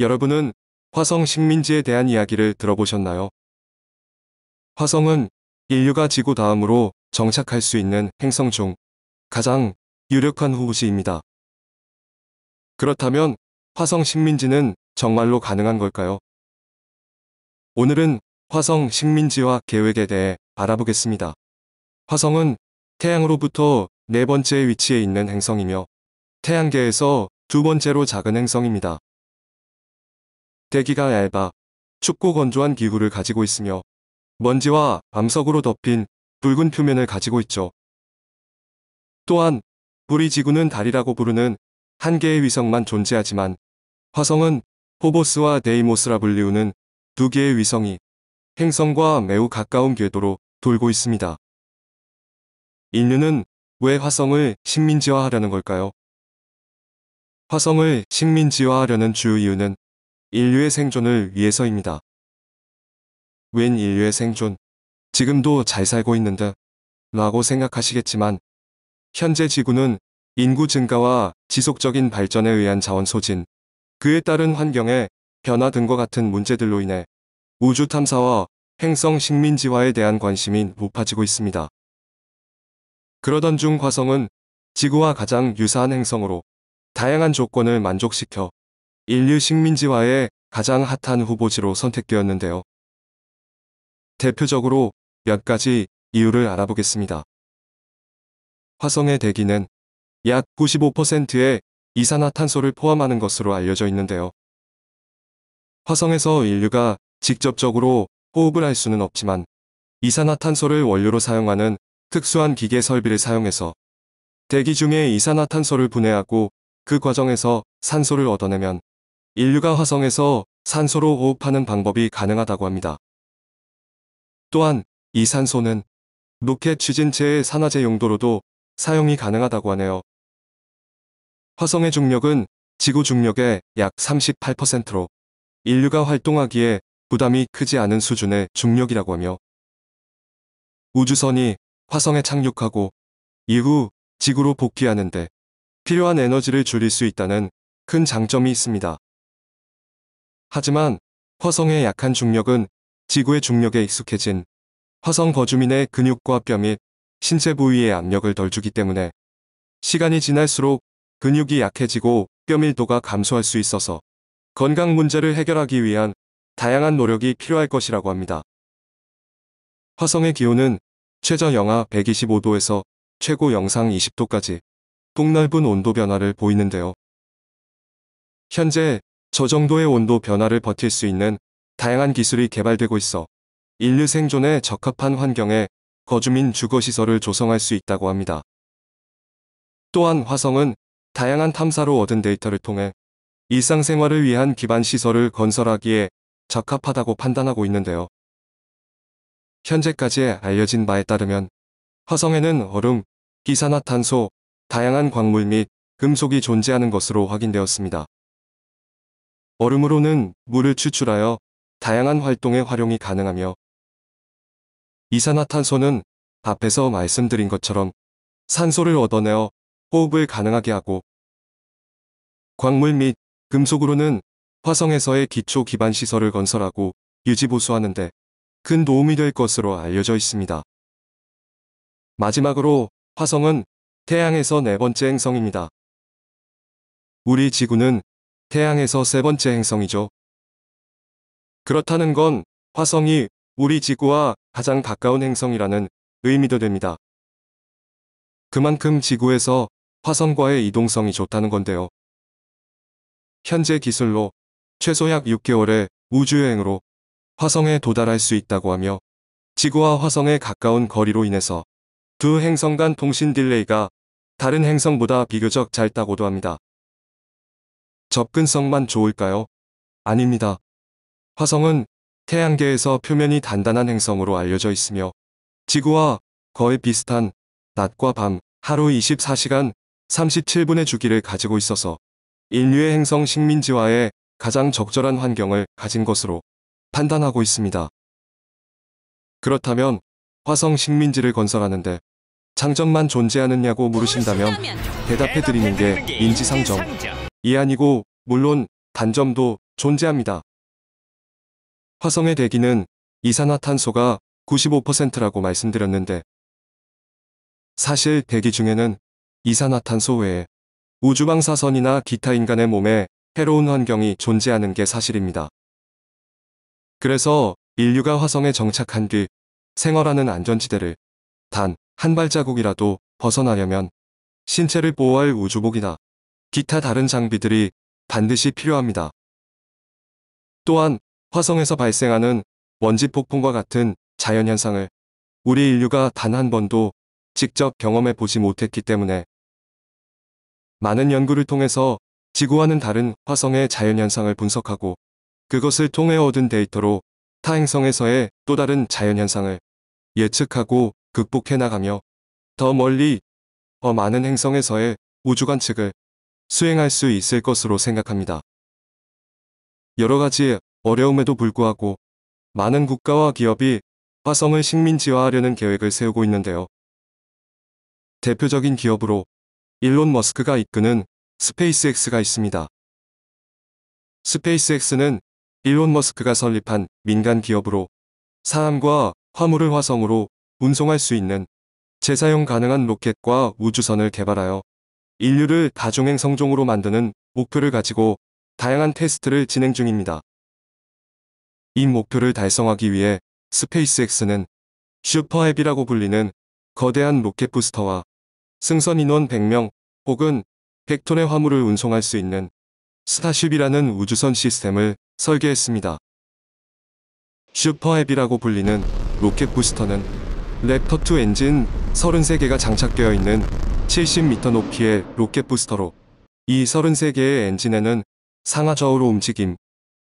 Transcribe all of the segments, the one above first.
여러분은 화성 식민지에 대한 이야기를 들어보셨나요? 화성은 인류가 지구 다음으로 정착할 수 있는 행성 중 가장 유력한 후보지입니다. 그렇다면 화성 식민지는 정말로 가능한 걸까요? 오늘은 화성 식민지와 계획에 대해 알아보겠습니다. 화성은 태양으로부터 네 번째 위치에 있는 행성이며 태양계에서 두 번째로 작은 행성입니다. 대기가 얇아 춥고 건조한 기후를 가지고 있으며 먼지와 암석으로 덮인 붉은 표면을 가지고 있죠. 또한 우리 지구는 달이라고 부르는 한 개의 위성만 존재하지만 화성은 포보스와 데이모스라 불리우는 두 개의 위성이 행성과 매우 가까운 궤도로 돌고 있습니다. 인류는 왜 화성을 식민지화하려는 걸까요? 화성을 식민지화하려는 주요 이유는 인류의 생존을 위해서입니다. 웬 인류의 생존? 지금도 잘 살고 있는데? 라고 생각하시겠지만 현재 지구는 인구 증가와 지속적인 발전에 의한 자원 소진, 그에 따른 환경의 변화 등과 같은 문제들로 인해 우주 탐사와 행성 식민지화에 대한 관심이 높아지고 있습니다. 그러던 중 화성은 지구와 가장 유사한 행성으로 다양한 조건을 만족시켜 인류 식민지화의 가장 핫한 후보지로 선택되었는데요. 대표적으로 몇 가지 이유를 알아보겠습니다. 화성의 대기는 약 95%의 이산화탄소를 포함하는 것으로 알려져 있는데요. 화성에서 인류가 직접적으로 호흡을 할 수는 없지만 이산화탄소를 원료로 사용하는 특수한 기계 설비를 사용해서 대기 중에 이산화탄소를 분해하고 그 과정에서 산소를 얻어내면 인류가 화성에서 산소로 호흡하는 방법이 가능하다고 합니다. 또한 이 산소는 로켓 추진체의 산화제 용도로도 사용이 가능하다고 하네요. 화성의 중력은 지구 중력의 약 38%로 인류가 활동하기에 부담이 크지 않은 수준의 중력이라고 하며 우주선이 화성에 착륙하고 이후 지구로 복귀하는데 필요한 에너지를 줄일 수 있다는 큰 장점이 있습니다. 하지만 화성의 약한 중력은 지구의 중력에 익숙해진 화성 거주민의 근육과 뼈 및 신체 부위에 압력을 덜 주기 때문에 시간이 지날수록 근육이 약해지고 뼈 밀도가 감소할 수 있어서 건강 문제를 해결하기 위한 다양한 노력이 필요할 것이라고 합니다. 화성의 기온은 최저 영하 125도에서 최고 영상 20도까지 폭넓은 온도 변화를 보이는데요. 현재 저 정도의 온도 변화를 버틸 수 있는 다양한 기술이 개발되고 있어 인류 생존에 적합한 환경에 거주민 주거시설을 조성할 수 있다고 합니다. 또한 화성은 다양한 탐사로 얻은 데이터를 통해 일상생활을 위한 기반시설을 건설하기에 적합하다고 판단하고 있는데요. 현재까지 알려진 바에 따르면 화성에는 얼음, 기산화탄소, 다양한 광물 및 금속이 존재하는 것으로 확인되었습니다. 얼음으로는 물을 추출하여 다양한 활동에 활용이 가능하며 이산화탄소는 앞에서 말씀드린 것처럼 산소를 얻어내어 호흡을 가능하게 하고 광물 및 금속으로는 화성에서의 기초 기반 시설을 건설하고 유지보수하는데 큰 도움이 될 것으로 알려져 있습니다. 마지막으로 화성은 태양에서 네 번째 행성입니다. 우리 지구는 태양에서 세 번째 행성이죠. 그렇다는 건 화성이 우리 지구와 가장 가까운 행성이라는 의미도 됩니다. 그만큼 지구에서 화성과의 이동성이 좋다는 건데요. 현재 기술로 최소 약 6개월의 우주여행으로 화성에 도달할 수 있다고 하며 지구와 화성의 가까운 거리로 인해서 두 행성 간 통신 딜레이가 다른 행성보다 비교적 짧다고도 합니다. 접근성만 좋을까요? 아닙니다. 화성은 태양계에서 표면이 단단한 행성으로 알려져 있으며 지구와 거의 비슷한 낮과 밤 하루 24시간 37분의 주기를 가지고 있어서 인류의 행성 식민지와의 가장 적절한 환경을 가진 것으로 판단하고 있습니다. 그렇다면 화성 식민지를 건설하는데 장점만 존재하느냐고 물으신다면 대답해드리는 게 인지상정. 이 아니고 물론 단점도 존재합니다. 화성의 대기는 이산화탄소가 95%라고 말씀드렸는데 사실 대기 중에는 이산화탄소 외에 우주방사선이나 기타 인간의 몸에 해로운 환경이 존재하는 게 사실입니다. 그래서 인류가 화성에 정착한 뒤 생활하는 안전지대를 단 한 발자국이라도 벗어나려면 신체를 보호할 우주복이다 기타 다른 장비들이 반드시 필요합니다. 또한 화성에서 발생하는 먼지 폭풍과 같은 자연현상을 우리 인류가 단 한 번도 직접 경험해 보지 못했기 때문에 많은 연구를 통해서 지구와는 다른 화성의 자연현상을 분석하고 그것을 통해 얻은 데이터로 타행성에서의 또 다른 자연현상을 예측하고 극복해 나가며 더 멀리 더 많은 행성에서의 우주관측을 수행할 수 있을 것으로 생각합니다. 여러 가지 어려움에도 불구하고 많은 국가와 기업이 화성을 식민지화하려는 계획을 세우고 있는데요. 대표적인 기업으로 일론 머스크가 이끄는 스페이스X가 있습니다. 스페이스X는 일론 머스크가 설립한 민간 기업으로 사람과 화물을 화성으로 운송할 수 있는 재사용 가능한 로켓과 우주선을 개발하여 인류를 다중행 성종으로 만드는 목표를 가지고 다양한 테스트를 진행 중입니다. 이 목표를 달성하기 위해 스페이스X는 슈퍼앱이라고 불리는 거대한 로켓 부스터와 승선 인원 100명 혹은 100톤의 화물을 운송할 수 있는 스타쉽이라는 우주선 시스템을 설계했습니다. 슈퍼앱이라고 불리는 로켓 부스터는 랩터2 엔진 33개가 장착되어 있는 70m 높이의 로켓 부스터로 이 33개의 엔진에는 상하 좌우로 움직임,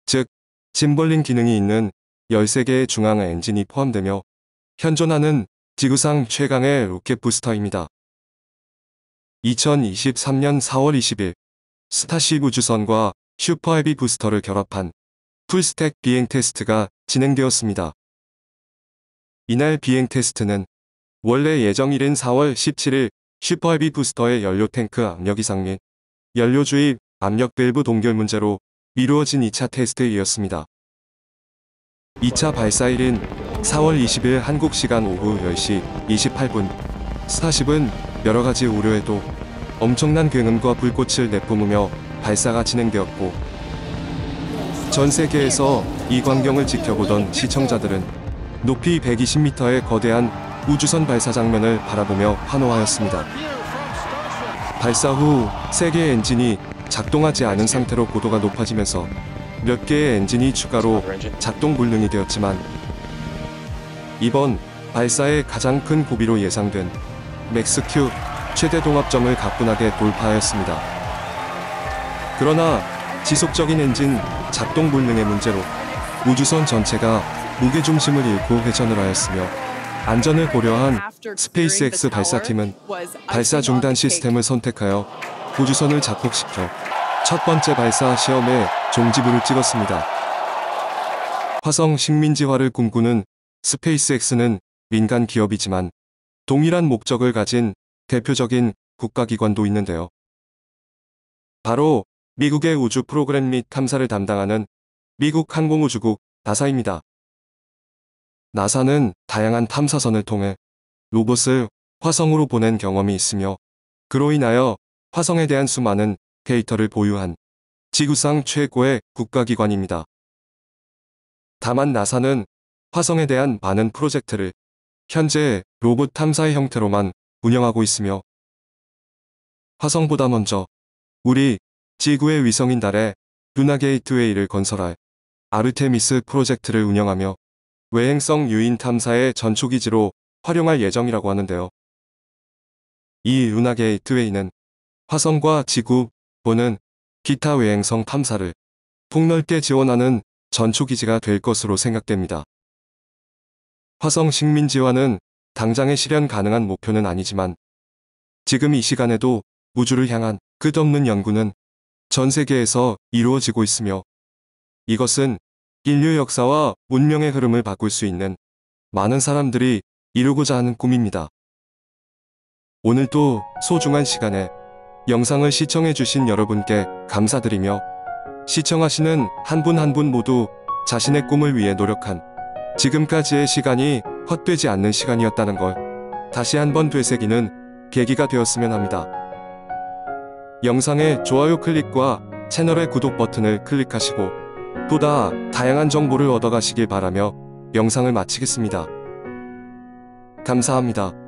즉 짐벌링 기능이 있는 13개의 중앙 엔진이 포함되며 현존하는 지구상 최강의 로켓 부스터입니다. 2023년 4월 20일 스타쉽 우주선과 슈퍼헤비 부스터를 결합한 풀스택 비행 테스트가 진행되었습니다. 이날 비행 테스트는 원래 예정일인 4월 17일 슈퍼헤비 부스터의 연료 탱크 압력 이상 및 연료 주입 압력 밸브 동결 문제로 미루어진 2차 테스트에 이었습니다. 2차 발사일인 4월 20일 한국 시간 오후 10시 28분 스타쉽은 여러 가지 우려에도 엄청난 굉음과 불꽃을 내뿜으며 발사가 진행되었고 전 세계에서 이 광경을 지켜보던 시청자들은 높이 120m의 거대한 우주선 발사 장면을 바라보며 환호하였습니다. 발사 후 3개의 엔진이 작동하지 않은 상태로 고도가 높아지면서 몇 개의 엔진이 추가로 작동 불능이 되었지만 이번 발사의 가장 큰 고비로 예상된 맥스큐 최대 동압점을 가뿐하게 돌파하였습니다. 그러나 지속적인 엔진 작동 불능의 문제로 우주선 전체가 무게중심을 잃고 회전을 하였으며 안전을 고려한 스페이스X 발사팀은 발사 중단 시스템을 선택하여 우주선을 작곡시켜첫 번째 발사 시험에 종지부를 찍었습니다. 화성 식민지화를 꿈꾸는 스페이스X는 민간 기업이지만 동일한 목적을 가진 대표적인 국가기관도 있는데요. 바로 미국의 우주 프로그램 및 탐사를 담당하는 미국 항공우주국 다사입니다 나사는 다양한 탐사선을 통해 로봇을 화성으로 보낸 경험이 있으며 그로 인하여 화성에 대한 수많은 데이터를 보유한 지구상 최고의 국가기관입니다. 다만 나사는 화성에 대한 많은 프로젝트를 현재 로봇 탐사의 형태로만 운영하고 있으며 화성보다 먼저 우리 지구의 위성인 달에 루나 게이트웨이를 건설할 아르테미스 프로젝트를 운영하며 외행성 유인 탐사의 전초기지로 활용할 예정이라고 하는데요. 이 루나 게이트웨이는 화성과 지구, 또는 기타 외행성 탐사를 폭넓게 지원하는 전초기지가 될 것으로 생각됩니다. 화성 식민지화는 당장에 실현 가능한 목표는 아니지만 지금 이 시간에도 우주를 향한 끝없는 연구는 전 세계에서 이루어지고 있으며 이것은 인류 역사와 문명의 흐름을 바꿀 수 있는 많은 사람들이 이루고자 하는 꿈입니다. 오늘도 소중한 시간에 영상을 시청해주신 여러분께 감사드리며 시청하시는 한분 한분 한 분 모두 자신의 꿈을 위해 노력한 지금까지의 시간이 헛되지 않는 시간이었다는 걸 다시 한번 되새기는 계기가 되었으면 합니다. 영상의 좋아요 클릭과 채널의 구독 버튼을 클릭하시고 보다 다양한 정보를 얻어가시길 바라며 영상을 마치겠습니다. 감사합니다.